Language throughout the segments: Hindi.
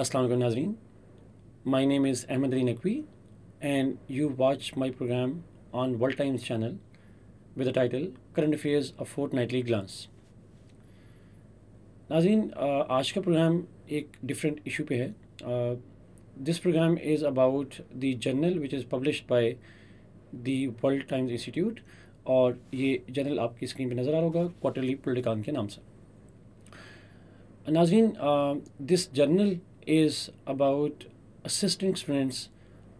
Assalamualaikum Nazreen. My name is Ahmed Ali Naqvi and you watch my program on World Times channel with the title Current Affairs A Fortnightly Glance. नाजीन आज का प्रोग्राम एक डिफरेंट इशू पे है this program is about the journal which is publish by the World Times Institute और ये जर्नल आपकी स्क्रीन पे नज़र आ रहा होगा क्वार्टरली पोलिटिकान के नाम से नाजीन this journal is about assisting students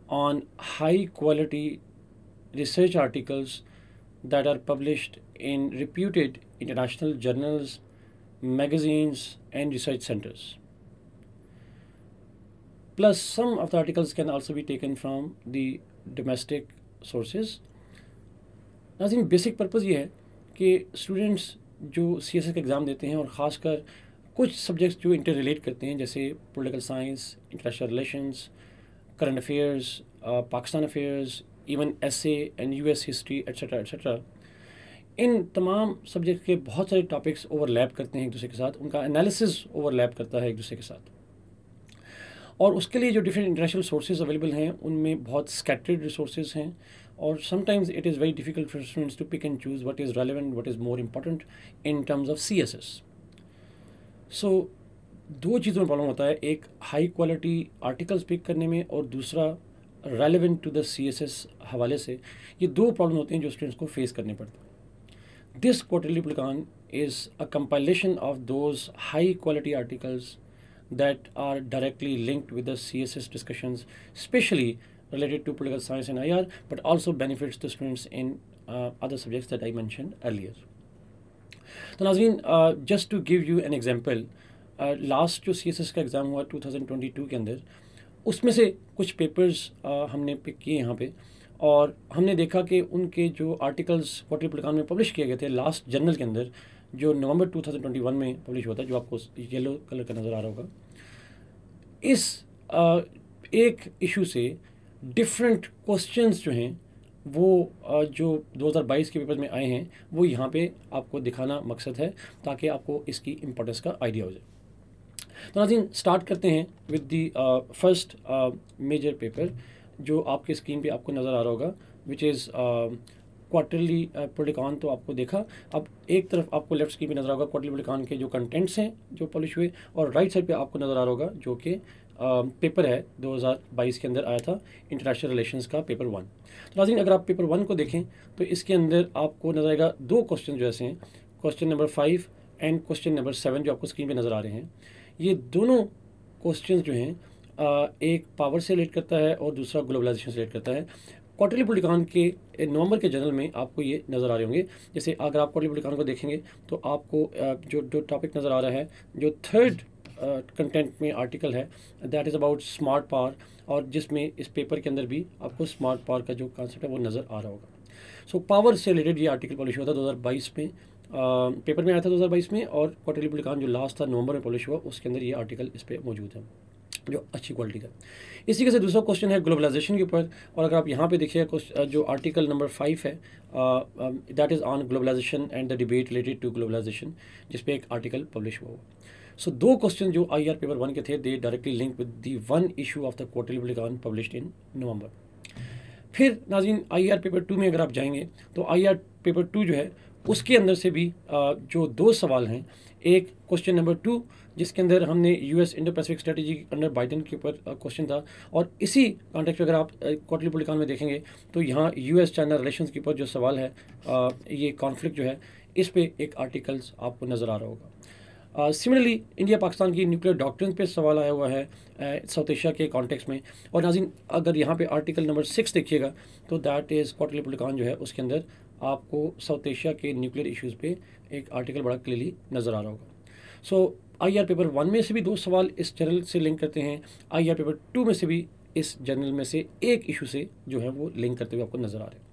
on high quality research articles that are published in reputed international journals, magazines, and research centers. Plus, some of the articles can also be taken from the domestic sources. Now, the basic purpose is that students who S exam का एग्ज़ाम देते कुछ सब्जेक्ट्स जो इंटर रिलेट करते हैं जैसे political science international relations current affairs Pakistan affairs even S and U S history etcetera etcetera इन तमाम सब्जेक्ट के बहुत सारे टॉपिक्स ओवरलैप करते हैं एक दूसरे के साथ उनका एनालिसिस ओवरलैप करता है एक दूसरे के साथ और उसके लिए जो डिफरेंट इंटरनेशनल सोर्सेज अवेलेबल हैं उनमें बहुत स्कैटर्ड रिसोर्सेज हैं और sometimes it is very difficult for students to pick and choose what is relevant what is more important in terms of C S S so so, दो चीज़ों में प्रॉब्लम होता है एक हाई क्वालिटी आर्टिकल्स पिक करने में और दूसरा रेलिवेंट टू द सी हवाले से ये दो प्रॉब्लम होते हैं जो स्टूडेंट्स को फेस करने पड़ते हैं this quarterly publication is a compilation of those high quality articles that are directly linked with the C S S discussion specially related to political science and I R but also benefits to students in other subjects that I mention earlier तो नाजीन just to give you an example last जो सी का एग्ज़ाम हुआ 2022 के अंदर उसमें से कुछ पेपर्स uh, हमने पिक किए यहाँ पे और हमने देखा कि उनके जो आर्टिकल्स पोर्टल प्लकान में पब्लिश किए गए थे लास्ट जर्नल के अंदर जो नवंबर 2021 में पब्लिश हुआ था जो आपको येलो कलर का नज़र आ रहा होगा इस uh, एक इशू से डिफरेंट क्वेश्चंस जो हैं वो जो 2022 के पेपर में आए हैं वो यहाँ पे आपको दिखाना मकसद है ताकि आपको इसकी इम्पोर्टेंस का आइडिया हो जाए तो नाजीन स्टार्ट करते हैं with the first major paper जो आपके स्क्रीन पे आपको नज़र आ रहा होगा विच इज़ क्वार्टरली पोलिटिकॉन तो आपको देखा अब एक तरफ आपको लेफ्ट स्क्रीन पे नज़र होगा क्वार्टरली पोलिकॉन के जो कंटेंट्स हैं जो पॉलिश हुए और राइट साइड पे आपको नज़र आ रहा होगा जो कि पेपर है 2022 के अंदर आया था इंटरनेशनल रिलेशंस का पेपर वन तो नाजीन अगर आप पेपर वन को देखें तो इसके अंदर आपको नजर आएगा दो क्वेश्चन जो ऐसे हैं question number five and question number seven जो आपको स्क्रीन पर नज़र आ रहे हैं ये दोनों क्वेश्चन जो हैं एक पावर से रिलेट करता है और दूसरा ग्लोबलाइजेशन से रिलेट करता है क्वार्टरली पुलिकान के नवंबर के जर्नल में आपको ये नज़र आ रहे होंगे जैसे अगर आप क्वार्टरली पुलिकान को देखेंगे तो आपको जो जो टॉपिक नज़र आ रहा है जो थर्ड कंटेंट में आर्टिकल है that is about smart power और जिसमें इस पेपर के अंदर भी आपको स्मार्ट पावर का जो कॉन्सेप्ट है वो नज़र आ रहा होगा सो पावर से रिलेटेड ये आर्टिकल पब्लिश हुआ था दो में आ, पेपर में आया था 2022 में और क्वार्टरली पुलिकान जो लास्ट था नवंबर में पब्लिश हुआ उसके अंदर ये आर्टिकल इस पर मौजूद है जो अच्छी क्वालिटी का इसी के से दूसरा क्वेश्चन है ग्लोबलाइजेशन के ऊपर और अगर आप यहाँ पे देखिए जो आर्टिकल नंबर फाइव है that is on globalisation and the debate related to globalisation जिसपे एक आर्टिकल पब्लिश हुआ हुआ सो दो क्वेश्चन जो आई आर पेपर वन के थे they directly link with the one issue of the quarterly public account publish in November फिर नाजीन आई आर पेपर टू में अगर आप जाएंगे तो आई आर पेपर टू जो है उसके अंदर से भी जो दो सवाल हैं एक क्वेश्चन नंबर टू जिसके अंदर हमने U S Indo Pacific strategy under Biden के ऊपर क्वेश्चन था और इसी कॉन्टेक्ट में अगर आप क्वार्टरली पोलिकॉन में देखेंगे तो यहाँ यू एस चाइना रिलेशन के ऊपर जो सवाल है ये कॉन्फ्लिक्ट जो है इस पर एक आर्टिकल्स आपको नज़र आ रहा होगा सिमिलरली इंडिया पाकिस्तान की न्यूक्लियर डॉक्ट्रिन पे सवाल आया हुआ है साउथ uh, एशिया के कॉन्टेक्स्ट में और नाजिन अगर यहाँ पे आर्टिकल नंबर सिक्स देखिएगा तो दैट इज़ क्वार्टरली पुलकान जो है उसके अंदर आपको साउथ एशिया के न्यूक्लियर इश्यूज़ पे एक आर्टिकल बड़ा क्लियरली नज़र आ रहा होगा so I R paper one में से भी दो सवाल इस जर्नल से लिंक करते हैं आई आर पेपर टू में से भी इस जर्नल में से एक इशू से जो है वो लिंक करते हुए आपको नज़र आ रहे हैं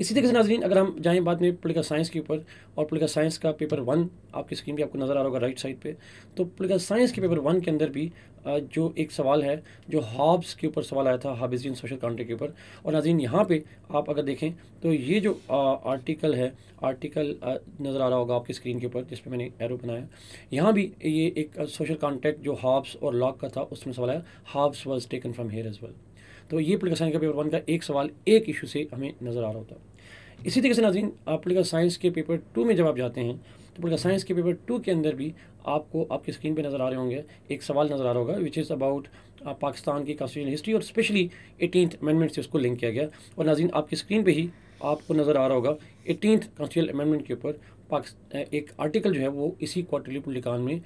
इसी तरीके से नाजरीन अगर हम जाएँ बाद में पोलिटिकल साइंस के ऊपर और पोलिटिकल साइंस का पेपर वन आपकी स्क्रीन पर आपको नज़र आ रहा होगा राइट साइड पर तो पोलिटिकल साइंस के पेपर वन के अंदर भी जो एक सवाल है जो हॉब्स के ऊपर सवाल आया था हाबिजियन सोशल काउंटर के ऊपर और नाजीन यहाँ पे आप अगर देखें तो ये जो आ, आर्टिकल है आर्टिकल नज़र आ रहा होगा आपकी स्क्रीन के ऊपर पर मैंने एरो बनाया यहाँ भी ये एक सोशल कॉन्टैक्ट जो हाब्स और लॉक का था उसमें सवाल आया Hobbes was taken from here as well तो ये पोलिटिकल साइंस का पेपर वन का एक सवाल एक इशू से हमें नज़र आ रहा होता है इसी तरीके से नाजीन आप पोलिटिकल साइंस के पेपर टू में जब आप जाते हैं तो पोलिटिकल साइंस के पेपर टू के अंदर भी आपको आपकी स्क्रीन पे नज़र आ रहे होंगे एक सवाल नज़र आ रहा होगा विच इज़ अबाउट पाकिस्तान की कॉन्स्टिट्यूशन हिस्ट्री और स्पेशली एटीन अमेंडमेंट से उसको लिंक किया गया और नाजीन आपकी स्क्रीन पर ही आपको नज़र आ रहा होगा एटीन कॉन्स्टिट्यूशन अमेंडमेंट के ऊपर एक आर्टिकल जो है वो इसी क्वार्टरली पुलिकान में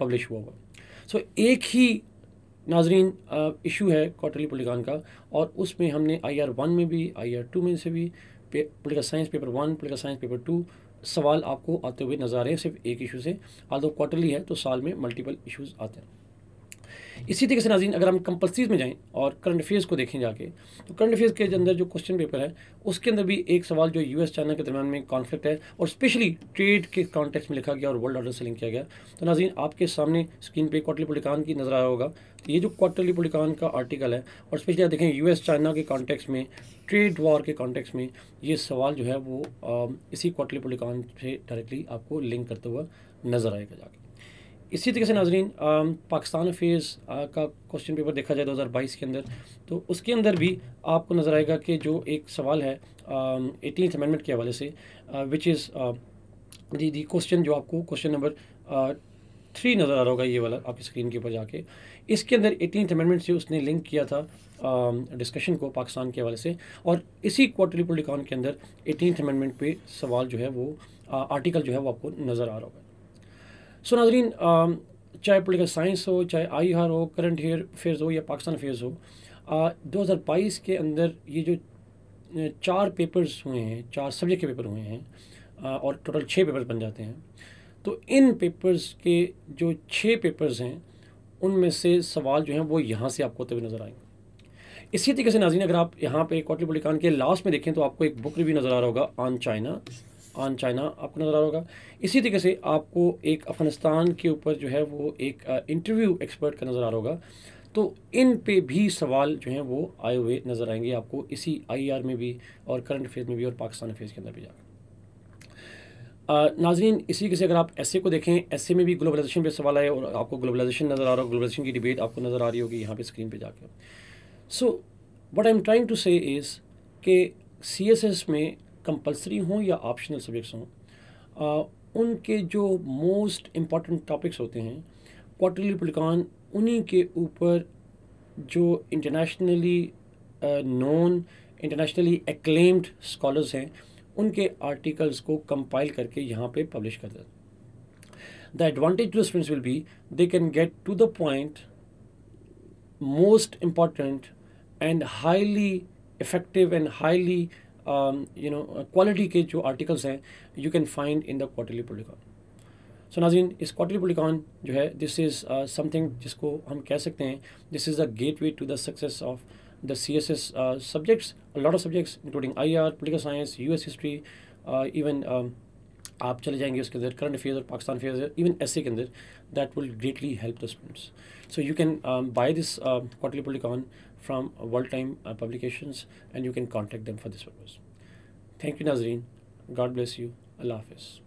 पब्लिश uh, हुआ हुआ सो so, एक ही नाजरीन इशू है क्वार्टरली पोलिकान का और उसमें हमने आई आर वन में भी आई आर टू में से भी political science paper one political science paper two सवाल आपको आते हुए नज़र आ रहे हैं सिर्फ एक इशू से आदो क्वार्टरली है तो साल में मल्टीपल इशूज़ आते हैं इसी तरीके से नाजीन अगर हम कंपल्सरीज में जाएँ और करंट अफेयर्स को देखें जाके तो करंट अफेयर्स के अंदर जो क्वेश्चन पेपर है उसके अंदर भी एक सवाल जो यूएस चाइना के दरमियान में कॉन्फ्लिक्ट है और स्पेशली ट्रेड के कॉन्टेक्स्ट में लिखा गया और वर्ल्ड ऑर्डर से लिंक किया गया तो नाजीन आपके सामने स्क्रीन पर क्वार्टरली पुलिकान की नजर आया होगा तो ये जो क्वार्टरली पुलिकान का आर्टिकल है और स्पेशली देखें देखें एस चाइना के कॉन्टेक्स में ट्रेड वॉर के कॉन्टेक्स में ये सवाल जो है वो इसी क्वार्टरली पुलिकान से डायरेक्टली आपको लिंक करता हुआ नज़र आएगा जाके इसी तरीके से नाजरीन पाकिस्तान फेज का क्वेश्चन पेपर देखा जाए 2022 के अंदर तो उसके अंदर भी आपको नज़र आएगा कि जो एक सवाल है एटीन अमेंडमेंट के हवाले से which is the the question जो आपको क्वेश्चन नंबर थ्री नज़र आ रहा होगा ये वाला आपकी स्क्रीन के ऊपर जाके इसके अंदर एटीन अमेंडमेंट से उसने लिंक किया था डिस्कशन को पाकिस्तान के हवाले से और इसी क्वार्टरली पोलिकॉन के अंदर एटीन अमेंडमेंट पे सवाल जो है वो आ, आर्टिकल जो है वो आपको नज़र आ रहा होगा सो नाजरीन um, चाहे पोलिटिकल साइंस हो चाहे आई आर हो करंट अफेयर्स हो या पाकिस्तान अफेयर्स हो दो हज़ार बाईस के अंदर ये जो चार पेपर्स हुए हैं चार सब्जेक्ट के पेपर हुए हैं और टोटल छः पेपर्स बन जाते हैं तो इन पेपर्स के जो छः पेपर्स हैं उनमें से सवाल जो हैं वो यहाँ से आपको तभी नज़र आएंगे इसी तरीके से नाजीन अगर आप यहाँ पे क्वार्टली बुलिकान के लास्ट में देखें तो आपको एक बुक भी नज़र आ रहा होगा ऑन चाइना ऑन चाइना आपको नज़र आ रहा होगा इसी तरीके से आपको एक अफ़गानिस्तान के ऊपर जो है वो एक इंटरव्यू एक्सपर्ट का नज़र आ रहा होगा तो इन पे भी सवाल जो हैं वो आए हुए नज़र आएंगे आपको इसी आईआर e में भी और करंट अफेयर में भी और पाकिस्तान अफेयर के अंदर भी जाकर नाजरीन इसी के से अगर आप ऐसे को देखें ऐसे में भी ग्लोबलाइजेशन पे सवाल आए और आपको ग्लोबलाइजेशन नज़र आ रहा है ग्लोबलाइजेशन की डिबेट आपको नज़र आ रही होगी यहाँ पे स्क्रीन पे जाकर so what I am trying to say is के सी एस एस में कंपलसरी हों या ऑप्शनल सब्जेक्ट्स हों उनके जो मोस्ट इम्पॉर्टेंट टॉपिक्स होते हैं क्वार्टरली पुलकान उन्हीं के ऊपर जो internationally known internationally acclaimed scholars हैं उनके आर्टिकल्स को कंपाइल करके यहाँ पे पब्लिश कर दें the advantage to students will be they can get to the point most important and highly effective and highly you know quality के जो आर्टिकल्स हैं you can find in the quarterly Policon so नाजीन इस क्वार्टरली पोलिकॉन जो है दिस इज़ समथिंग जिसको हम कह सकते हैं this is the gateway to the success of the C S S subjects lot of subjects including I R political science U S history even आप चले जाएंगे उसके अंदर करंट अफेयर्स और पाकिस्तान अफेयर्स इवन ऐसे के अंदर that will greatly help the students so you can buy this quarterly Policon from World Time uh, Publications and you can contact them for this purpose. Thank you, Nazreen. God bless you. Allah Hafiz.